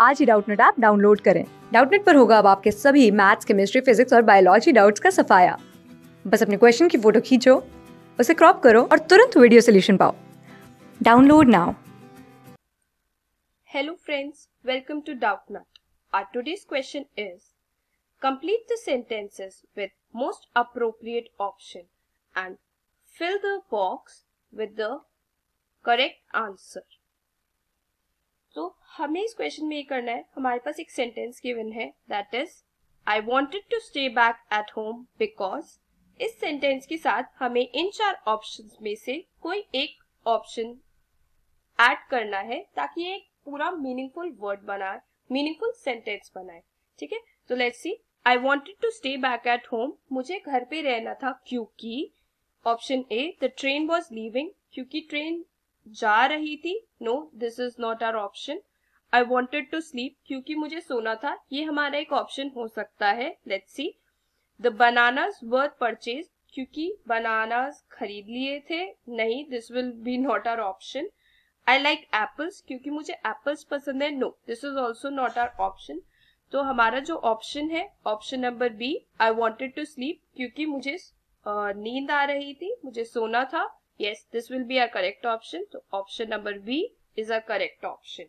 आज ही Doubtnut app download करें डाउटनेट पर होगा अब आपके सभी मैथ्स केमिस्ट्री फिजिक्स और बायोलॉजी डाउट्स का सफाया बस अपने क्वेश्चन की फोटो खींचो उसे क्रॉप करो और तुरंत वीडियो सोल्यूशन पाओ download now hello friends welcome to Doubtnut our today's question is complete the sentences with most appropriate option and fill the box with the correct answer हमें इस question में ये करना है हमारे पास एक सेंटेंस गिवन है that is I wanted to stay back at home because इस सेंटेंस के साथ हमें इन चार ऑप्शन में से कोई एक ऑप्शन एड करना है ताकि एक पूरा मीनिंगफुल वर्ड बनाए मीनिंगफुल सेंटेंस बनाए ठीक है तो let's see I wanted to stay back at home मुझे घर पे रहना था क्योंकि option A the train was leaving क्योंकि ट्रेन जा रही थी no this is not our option I wanted to sleep क्योंकि मुझे सोना था ये हमारा एक ऑप्शन हो सकता है let's see the bananas worth purchase क्योंकि बनानाज खरीद लिए थे नहीं this will be not our option I like apples क्योंकि मुझे एप्पल्स पसंद है no this is also not our option तो हमारा जो ऑप्शन है option number B I wanted to sleep क्योंकि मुझे नींद आ रही थी मुझे सोना था yes this will be our correct option तो option number B is a correct option